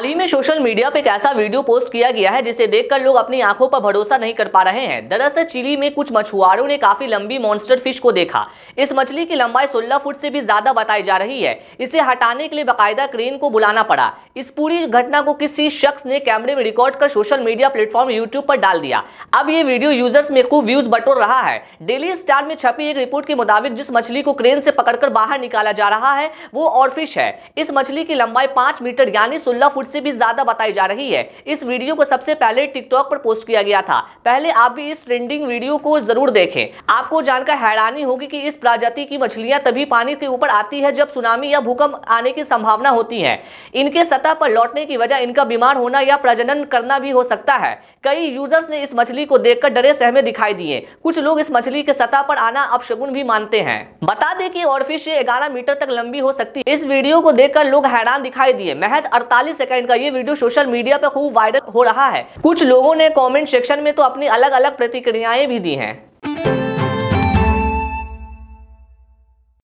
हाल ही में social media पर एक ऐसा वीडियो पोस्ट किया गया है जिसे देखकर लोग अपनी आंखों पर भरोसा नहीं कर पा रहे हैं दरअसल चिली में कुछ मछुआरों ने काफी लंबी मॉन्स्टर फिश को देखा इस मछली की लंबाई 16 फुट से भी ज्यादा बताई जा रही है इसे हटाने के लिए बाकायदा क्रेन को बुलाना पड़ा इस पूरी घटना को किसी शख्स ने कैमरे में रिकॉर्ड कर सोशल मीडिया प्लेटफॉर्म यूट्यूब पर डाल दिया अब ये वीडियो यूजर्स में खूब व्यूज बटोर रहा है डेली स्टार में छपी एक रिपोर्ट के मुताबिक जिस मछली को क्रेन से पकड़कर बाहर निकाला जा रहा है वो और फिश है इस मछली की लंबाई पांच मीटर यानी सोलह फुट से भी ज्यादा बताई जा रही है इस वीडियो को सबसे पहले टिकटॉक पर पोस्ट किया गया था पहले आप भी इस ट्रेंडिंग वीडियो को जरूर देखें आपको जानकर हैरानी होगी कि इस प्रजाति की मछलियां तभी पानी के ऊपर आती है जब सुनामी या भूकंप आने की संभावना होती है इनके सतह पर लौटने की वजह इनका बीमार होना या प्रजनन करना भी हो सकता है कई यूजर्स ने इस मछली को देखकर डरे सहमे दिखाई दिए कुछ लोग इस मछली के सतह पर आना अपशगुन भी मानते हैं बता दें कि और फिश ग्यारह मीटर तक लंबी हो सकती है इस वीडियो को देखकर लोग हैरान दिखाई दिए महज अड़तालीस सेकंड इनका ये वीडियो सोशल मीडिया पर खूब वायरल हो रहा है कुछ लोगों ने कॉमेंट सेक्शन में तो अपनी अलग अलग प्रतिक्रियाएं भी दी हैं